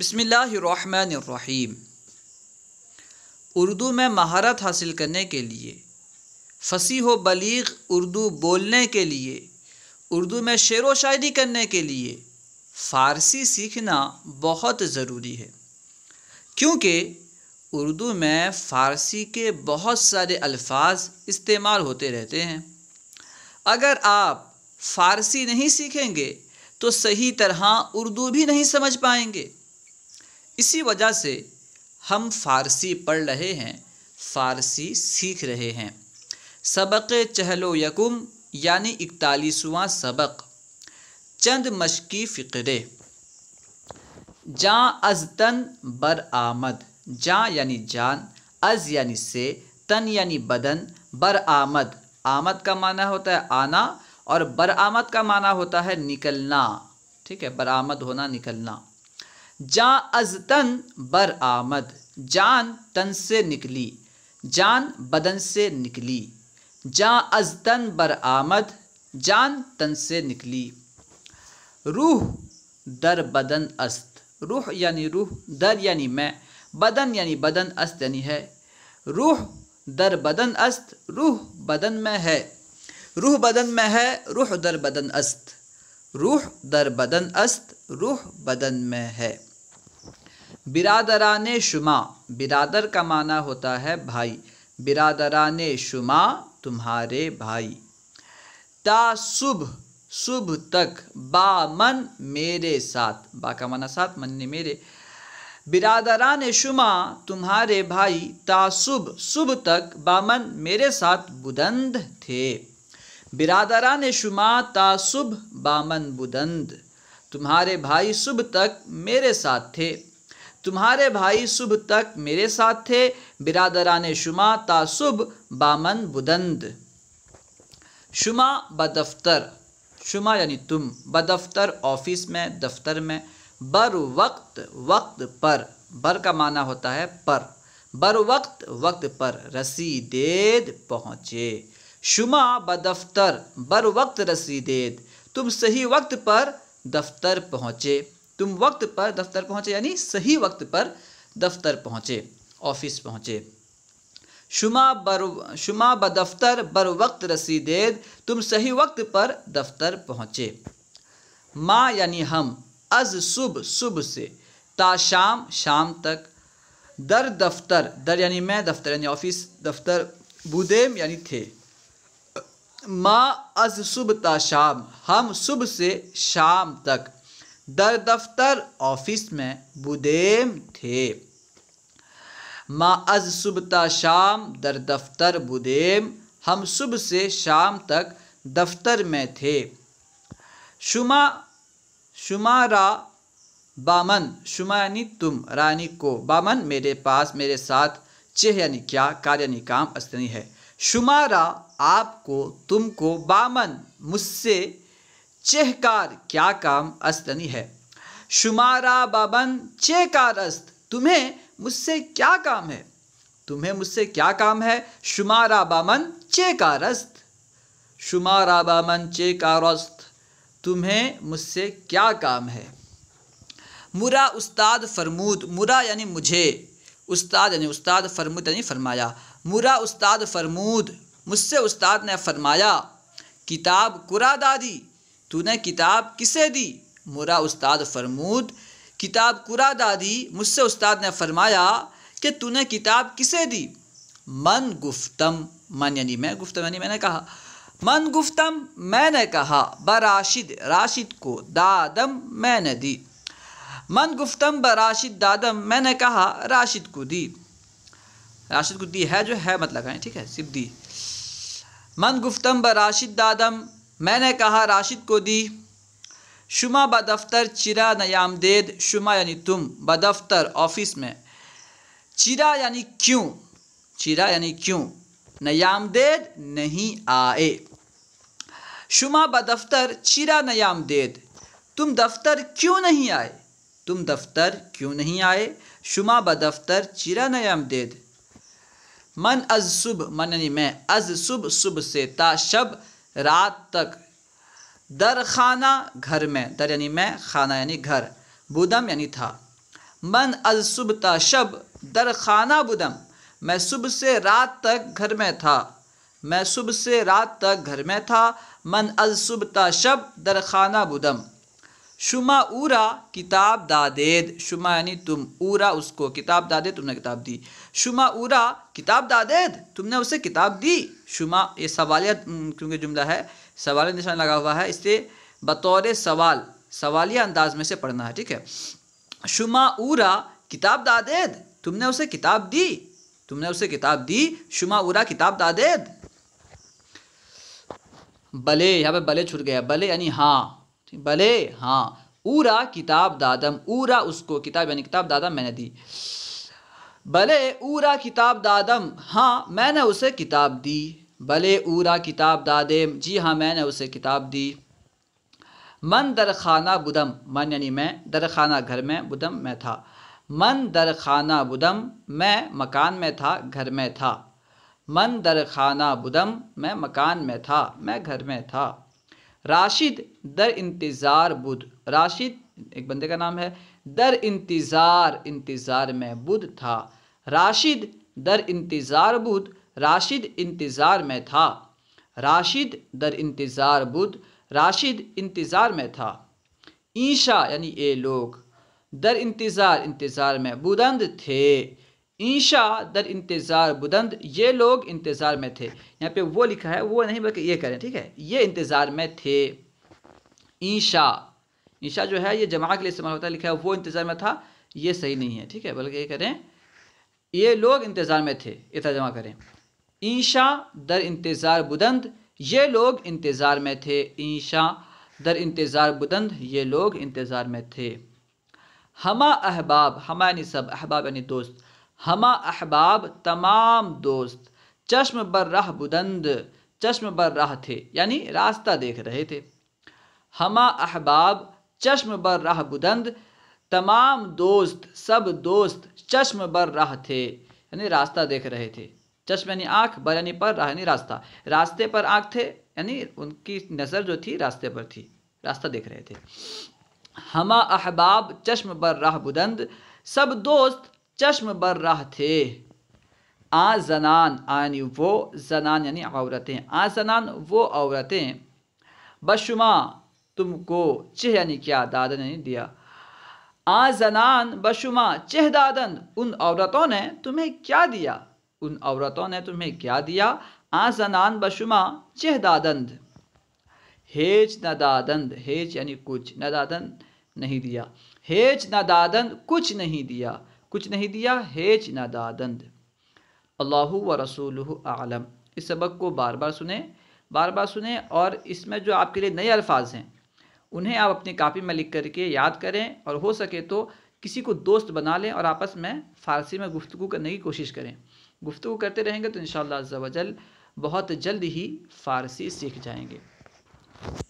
बसमीम उर्दू में महारत हासिल करने के लिए फसी हो बलीग उर्दू बोलने के लिए उर्दू में शेर व शायरी करने के लिए फ़ारसी सीखना बहुत ज़रूरी है क्योंकि उर्दू में फ़ारसी के बहुत सारे अल्फाज इस्तेमाल होते रहते हैं अगर आप फ़ारसी नहीं सीखेंगे तो सही तरह उर्दू भी नहीं समझ पाएंगे इसी वजह से हम फ़ारसी पढ़ रहे हैं फ़ारसी सीख रहे हैं सबक चहलो यकुम यानी इकतालीसवां सबक चंद मशकी फ़िक्रे जाँ अजतन बर आमद जाँ यानी जान अज यानी से तन यानी बदन बर आमद आमद का माना होता है आना और बर आमद का माना होता है निकलना ठीक है बर आमद होना निकलना जा अज तन बर आमद जान तन से निकली जान बदन से निकली जा अज तन बर आमद जान तन से निकली रूह दर बदन अस्त रूह यानी रूह दर यानी मैं बदन यानी बदन अस्त यानी है रूह दर बदन अस्त रूह बदन में है रूह बदन में है रूह दर बदन अस्त रूह दर बदन अस्त रूह बदन में है बिरादरान शुमा बिरादर का माना होता है भाई बिरादरान शुमा तुम्हारे भाई ता सुबह सुबह तक बा मन मेरे साथ बा का माना साथ मन ने मेरे बिरादरान शुमा तुम्हारे भाई सुबह सुबह तक बामन मेरे साथ बुदंद थे ने शुमा ता सुबह बामन बुदंद तुम्हारे भाई सुबह तक मेरे साथ थे तुम्हारे भाई सुबह तक मेरे साथ थे ने शुमा ता सुबह बामन बुदंद शुमा बदफ्तर शुमा यानी तुम बदफ्तर ऑफिस में दफ्तर में बर वक्त वक्त पर बर का माना होता है पर बर वक्त वक्त पर रसीदेद पहुँचे शुमा ब दफ्तर बर वक्त रसीदेद तुम सही वक्त पर दफ्तर पहुँचे तुम वक्त पर दफ्तर पहुँचे यानी सही वक्त पर दफ्तर पहुँचे ऑफिस पहुँचे शुमा बर शुमा ब दफ्तर बर वक्त रसीदेद तुम सही वक्त पर दफ्तर पहुँचे माँ यानी हम अज सुबह सुबह से ता शाम शाम तक दर दफ्तर दर यानी मैं दफ्तर यानी ऑफिस दफ्तर बुदेम यानी थे मा अज सुबह ता शाम हम सुबह से शाम तक दर दफ्तर ऑफिस में बुदेम थे मा अज सुबह ता शाम दर दफ्तर बुदेम हम सुबह से शाम तक दफ्तर में थे शुमा शुमारा बामन शुमा यानी तुम रानी को बामन मेरे पास मेरे साथ चेह यानी क्या कार्य यानी काम अस्तनी है शुमारा आपको तुमको बामन मुझसे चेहकार क्या काम अस्तनी है शुमारा बाबन चेकार अस्त तुम्हें मुझसे क्या काम है तुम्हें मुझसे क्या काम है शुमारा बामन अस्त शुमारा बामन अस्त तुम्हें मुझसे क्या काम है मुरा उस्ताद फरमूद मुरा यानी मुझे उस्ताद यानी उस्ताद फरमूद यानी फरमाया मुरा उस्ताद फरमूद मुझसे उस्ताद ने फरमाया किताब कुरा दादी तूने किताब किसे दी मुरा उस्ताद फरमूद किताब कुरा दादी मुझसे उस्ताद ने फरमाया कि तूने किताब किसे दी मन गुफ्तम मन यानी मैं गुफ्तम यानी मैंने कहा मन गुफ्तम मैंने कहा बराशिद राशिद को दादम मैंने दी मन गुफ्तम बराशिद दादम मैंने कहा राशिद को दी राशिद को दी है जो है मत मतलब लगाएं ठीक है सिर्फ दी मन गुफ्तम ब राशिद दादम मैंने कहा राशिद को दी शुमा ब बदफ्तर चिरा नयामदेद शुमा यानी तुम ब दफ्तर ऑफिस में चिरा यानी क्यों चिरा यानी क्यों देद नहीं आए शुमा ब बदफ्तर चिरा नयामदेद तुम दफ्तर क्यों नहीं आए तुम दफ्तर क्यों नहीं आए शुमा ब बदफ्तर चिरा देद मन अज सुब मन यानी मैं अज सुब सुब से ता शब रात तक दर खाना घर में दर यानी मैं खाना यानी घर बुदम यानी था मन अज सुब ता शब दर खाना बुदम मैं सुबह से रात तक घर में था मैं सुबह से रात तक घर में था मन अज सुब ता शब दर खाना बुदम शुमा ऊरा किताब दादेद शुमा यानी तुम ऊरा उसको किताब दादे तुमने किताब दी शुमा ऊरा किताब दादेद तुमने उसे किताब दी शुमा ये सवालिया क्योंकि जुमला है सवाल निशान लगा हुआ है इसलिए बतौर सवाल सवालिया अंदाज में से पढ़ना है ठीक है शुमा ऊरा किताब दादेद तुमने उसे किताब दी तुमने उसे किताब दी शुमा उरा किताब दादेद बले यहाँ पे बले छुट गया बले यानी हाँ भले हाँ ऊरा किताब दादम ऊरा उसको किताब यानी किताब दादम मैंने दी भले ऊरा किताब दादम हाँ मैंने उसे किताब दी भले ऊरा किताब दादेम जी हाँ मैंने उसे किताब दी मन दरखाना बुदम मन यानी मैं दरखाना घर में बुदम मैं था मन दरखाना बुदम मैं मकान में था घर में था मन दरखाना बुदम मैं मकान में था मैं घर में था राशिद दर इंतज़ार बुध राशिद एक बंदे का नाम है दर इंतज़ार इंतज़ार में बुध था राशिद दर इंतज़ार बुध राशिद इंतज़ार में था राशिद दर इंतज़ार बुध राशिद इंतज़ार में था ईशा यानी ये लोग दर इंतज़ार इंतज़ार में बुदंद थे इंशा दर इंतज़ार बुदंद ये लोग इंतज़ार में थे यहाँ पे वो लिखा है वो नहीं बल्कि ये करें ठीक है ये इंतज़ार में थे इंशा इंशा जो है ये जमा के लिए इस्तेमाल होता है लिखा है वो इंतज़ार में था ये सही नहीं है ठीक है बल्कि ये करें ये लोग इंतज़ार में थे इतना जमा करें इंशा दर इंतज़ार बुदंद ये लोग इंतज़ार में थे इंशा दर इंतज़ार बुदंद ये लोग इंतज़ार में थे हमा अहबाब हमा यानी सब अहबाब यानी दोस्त हमा अहबाब तमाम दोस्त चश्म बर राह बुदंद चश्म बर राह थे यानी रास्ता देख रहे थे हमा अहबाब चश्म बर राह बुदंद तमाम दोस्त सब दोस्त चश्म बर राह थे यानी रास्ता देख रहे थे चश्म यानी आँख बर यानी पर राह यानी रास्ता रास्ते पर आँख थे यानी उनकी नज़र जो थी रास्ते पर थी रास्ता देख रहे थे हमा अहबाब चश्म बर राह बुदंद सब दोस्त चश्म बर राह थे आ जनान आनी वो जनान यानी औरतें आ जनान वो औरतें बशुमा तुमको चेह यानी क्या दादन यानी दिया आ जनान बशुमा चेह दादन उन औरतों ने तुम्हें क्या दिया उन औरतों ने तुम्हें क्या दिया आ जनान बशुमा चह दादंद हेज नदादंद हेज यानी कुछ दादन नहीं दिया हेज दादन कुछ नहीं दिया कुछ नहीं दिया हेच दादंद अल्लाह व रसूल आलम इस सबक को बार बार सुने बार बार सुने और इसमें जो आपके लिए नए अल्फाज हैं उन्हें आप अपनी कापी में लिख करके याद करें और हो सके तो किसी को दोस्त बना लें और आपस में फ़ारसी में गुफ्तु करने की कोशिश करें गुफ्तु करते रहेंगे तो इन शाह बहुत जल्द ही फ़ारसी सीख जाएंगे